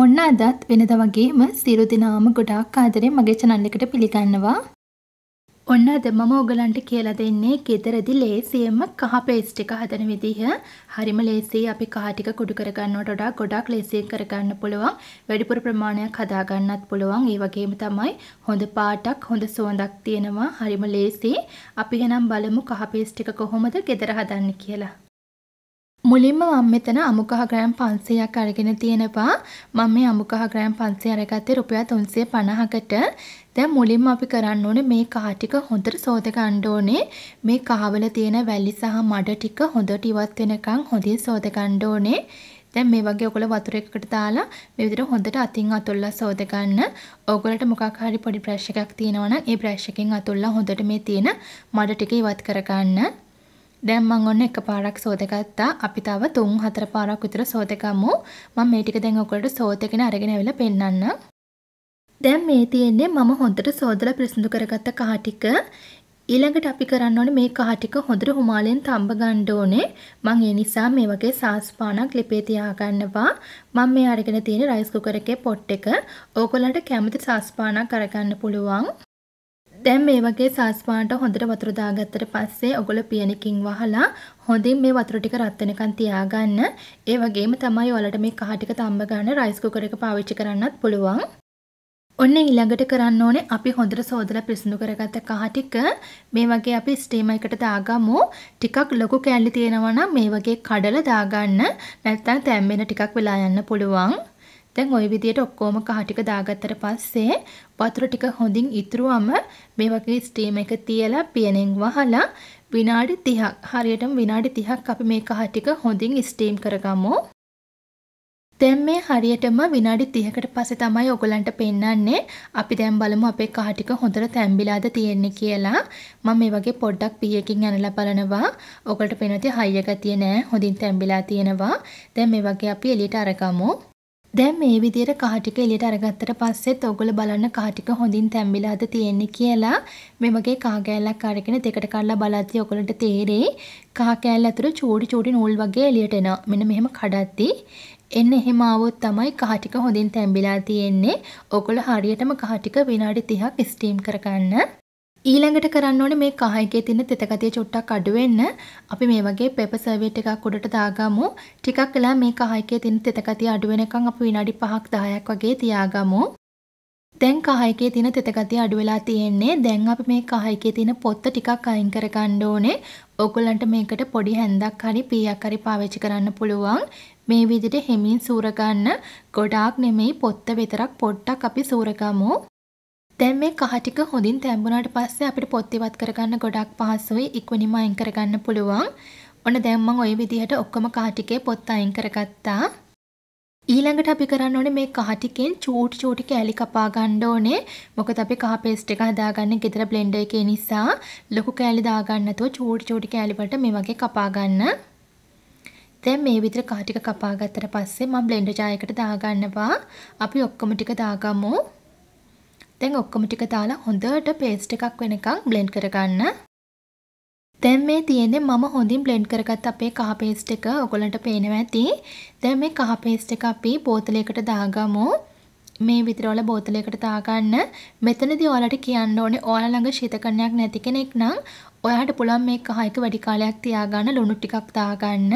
ඔන්න අදත් වෙනද වගේම සියලු දෙනාම ගොඩාක් ආදරෙන් මගේ channel එකට පිළිගන්නවා. ඔන්න අද මම ඔයගලන්ට කියලා දෙන්නේ ගෙදරදි ලේසියෙන්ම කහ පේස්ට් එක හදන විදිහ. හරිම ලේසියි අපි කහ ටික කුඩු කරගන්නවට වඩා ගොඩාක් ලේසියෙන් කරගන්න පුළුවන්. වැඩිපුර ප්‍රමාණයක් හදාගන්නත් පුළුවන්. ඒ වගේම තමයි හොඳ පාටක්, හොඳ සුවඳක් තියෙනවා. හරිම ලේසියි. අපි එහෙනම් බලමු කහ පේස්ට් එක කොහොමද ගෙදර හදන්නේ කියලා. මුලින්ම මම මෙතන අමුකහ ග්‍රෑම් 500ක් අරගෙන තියෙනවා. මම මේ අමුකහ ග්‍රෑම් 500 අරගත්තේ රුපියල් 350කට. දැන් මුලින්ම අපි කරන්න ඕනේ මේ කහ ටික හොඳට සෝද ගන්න ඕනේ. මේ කහවල තියෙන වැලි සහ මඩ ටික හොඳට ඉවත් වෙනකන් හොඳින් සෝද ගන්න ඕනේ. දැන් මේ වගේ ඔයගොල්ලෝ වතුර එකකට දාලා මේ විදිහට හොඳට අතින් අතුල්ලා සෝද ගන්න. ඔයගොල්ලන්ට මොකක් හරි පොඩි බ්‍රෂ් එකක් තියෙනවා නම් ඒ බ්‍රෂ් එකෙන් අතුල්ලා හොඳට මේ තියෙන මඩ ටික ඉවත් කරගන්න. දැන් මම ඔන්න එකපාරක් සෝතගත්තා. අපි තව 3-4 පාරක් විතර සෝතගමු. මම මේ ටික දැන් ඔයගොල්ලන්ට සෝතගෙන අරගෙන ඇවිල්ලා පෙන්නන්න. දැන් මේ තියෙන්නේ මම හොඳට සෝදලා පිරිසිදු කරගත්ත කහ ටික. ඊළඟට අපි කරන්න ඕනේ මේ කහ ටික හොඳට හුමාලෙන් තඹ ගන්න ඕනේ. මම ඒ නිසා මේ වගේ සාස් පානක් ලිපේ තියාගන්නවා. මම මේ අරගෙන තියෙන රයිස් කුකර් එකේ පොට් එක. ඕගොල්ලන්ට කැමති සාස් පානක් අරගන්න පුළුවන්. දැන් මේ වගේ සාස් පානට හොඳට වතුර දාගත්තට පස්සේ ඔගොල්ලෝ පියනකින් වහලා හොඳින් මේ වතුර ටික රත් වෙනකන් තියාගන්න. ඒ වගේම තමයි ඔයාලට මේ කහ ටික තඹ ගන්න රයිස් කුකර් එක පාවිච්චි කරන්නත් පුළුවන්. ඔන්න ඊළඟට කරන්න ඕනේ අපි හොඳට සෝදලා පිරිසිදු කරගත්ත කහ ටික මේ වගේ අපි ස්ටීමර් එකට දාගමු. ටිකක් ලොකු කෑලි තියෙනවා නම් මේ වගේ කඩලා දාගන්න. නැත්නම් තැම්බෙන ටිකක් වෙලා යන්න පුළුවන්. දැන් ওই විදියට ඔක්කොම කහ ටික දාගත්තට පස්සේ වතුර ටික හොඳින් ඉතුරුවම මේ වගේ ස්ටීම් එක තියලා පියනෙන් වහලා විනාඩි 30ක් හරියටම විනාඩි 30ක් අපි මේ කහ ටික හොඳින් ස්ටීම් කරගමු. දැන් මේ හරියටම විනාඩි 30කට පස්සේ තමයි ඔයගලන්ට පෙන්වන්නේ. අපි දැන් බලමු අපේ කහ ටික හොඳට තැඹිලාද තියෙන්නේ කියලා. මම මේ වගේ පොඩ්ඩක් පීයකින් ඇනලා බලනවා. ඔයගලට පේනවා තිය හයිය ගතිය නෑ. හොඳින් තැඹිලා තියෙනවා. දැන් මේ වගේ අපි එළියට අරගමු. දැන් මේ විදියට කහ ටික එළියට අරගත්තට පස්සෙත් ඔයගොල්ලෝ බලන්න කහ ටික හොඳින් තැඹිලාද තියෙන්නේ කියලා මේ වගේ කහ කෑල්ලක් අරගෙන දෙකට කඩලා බලද්දී ඔයගොල්ලන්ට තේරෙයි කහ කෑල්ල ඇතුළේ චූටි චූටි නූල් වගේ එළියට එනවා. මෙන්න මෙහෙම කඩද්දී එන්න එහෙම ආවොත් තමයි කහ ටික හොඳින් තැඹිලා තියෙන්නේ. ඔයගොල්ලෝ හරියටම කහ ටික විනාඩි 30ක් ස්ටීම් කරගන්න. ඊළඟට කරන්න ඕනේ මේ කහ එකේ තියෙන තෙත ගතිය චුට්ටක් අඩු වෙන්න අපි මේ වගේ পেපර් සර්වේට් එකක් උඩට දාගමු. ටිකක් වෙලා මේ කහ එකේ තියෙන තෙත ගතිය අඩු වෙනකන් අපි විනාඩි 5ක් 10ක් වගේ තියාගමු. දැන් කහ එකේ තියෙන තෙත ගතිය අඩු වෙලා තියෙන්නේ. දැන් අපි මේ කහ එකේ තියෙන පොත්ත ටිකක් අයින් කරගන්න ඕනේ. ඔයගොල්ලන්ට මේකට පොඩි හැන්දක් හරි පීයක් හරි පාවිච්චි කරන්න පුළුවන්. මේ විදිහට හෙමින් සූර ගන්න. ගොඩාක් නෙමෙයි පොත්ත විතරක් පොට්ටක් අපි සූරගමු. දැන් මේ කහ ටික හොඳින් තැඹුණාට පස්සේ අපිට පොත් ඉවත් කරගන්න ගොඩක් පහසුයි. ඉක්මනින්ම අයින් කරගන්න පුළුවන්. ඔන්න දැන් මම ওই විදිහට ඔක්කොම කහ ටිකේ පොත් අයින් කරගත්තා. ඊළඟට අපි කරන්න ඕනේ මේ කහ ටිකෙන් චූටි චූටි කෑලි කපා ගන්න ඕනේ. මොකද අපි කහ පේස්ට් එක හදාගන්නේ ගෙදර බ්ලෙන්ඩර් එකේ නිසා ලොකු කෑලි දාගන්න නැතුව චූටි චූටි කෑලි වලට මේ වගේ කපා ගන්න. දැන් මේ විදිහට කහ ටික කපා ගත්තට පස්සේ මම බ්ලෙන්ඩර් ජායකට දාගන්නවා. අපි ඔක්කොම ටික දාගමු. දැන් ඔක්කොම ටික දාලා හොඳට පේස්ට් එකක් වෙනකන් බ්ලෙන්ඩ් කරගන්න. දැන් මේ තියෙන්නේ මම හොඳින් බ්ලෙන්ඩ් කරගත්ත අපේ කහ පේස්ට් එක ඔයගලන්ට පේනවා ඇති. දැන් මේ කහ පේස්ට් එක අපි බෝතලයකට දාගමු. මේ විතරෝල බෝතලයකට තාගන්න මෙතනදී ඔයාලට කියන්න ඕනේ ඔයාලා ළඟ ශීතකරණයක් නැති කෙනෙක් නම් ඔයාට පුළුවන් මේ කහයක වැඩි කාලයක් තියාගන්න ලුණු ටිකක් දාගන්න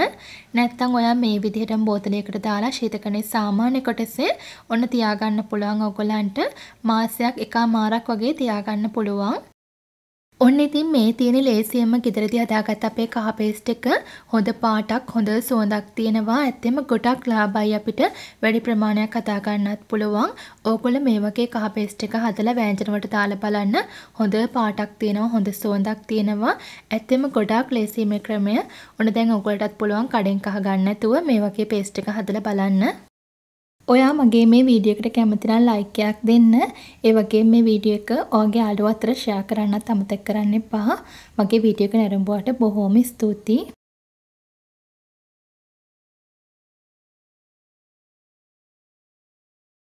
නැත්නම් ඔයා මේ විදිහටම බෝතලයකට දාලා ශීතකරණේ සාමාන්‍ය කොටසේ ඔන්න තියාගන්න පුළුවන් ඔයගොල්ලන්ට මාසයක් එකමාරක් වගේ තියාගන්න පුළුවන් ඔන්න ඉතින් මේ තියෙන ලේසියෙන්ම ගෙදරදි හදාගත්ත අපේ කහ පේස්ට් එක හොඳ පාටක් හොඳ සුවඳක් තියෙනවා. ඇත්තෙම ගොඩක් ලාභයි අපිට වැඩි ප්‍රමාණයක් හදා ගන්නත් පුළුවන්. ඕගොල්ලෝ මේ වගේ කහ පේස්ට් එක හදලා වෑංජනවලට දාලා බලන්න. හොඳ පාටක් තියෙනවා, හොඳ සුවඳක් තියෙනවා. ඇත්තෙම ගොඩක් ලේසියි මේ ක්‍රමය. ඔන්න දැන් ඕගොල්ලන්ටත් පුළුවන් කඩෙන් කහ ගන්න නැතුව මේ වගේ පේස්ට් එක හදලා බලන්න. ඔයා මගේ මේ වීඩියෝ එකට කැමති නම් ලයික් එකක් දෙන්න. ඒ වගේම මේ වීඩියෝ එක ඔයාගේ යාළුවෝ අතර ෂෙයා කරන්නත් අමතක කරන්න එපා. මගේ වීඩියෝ එක නැරඹුවාට බොහොම ස්තුතියි.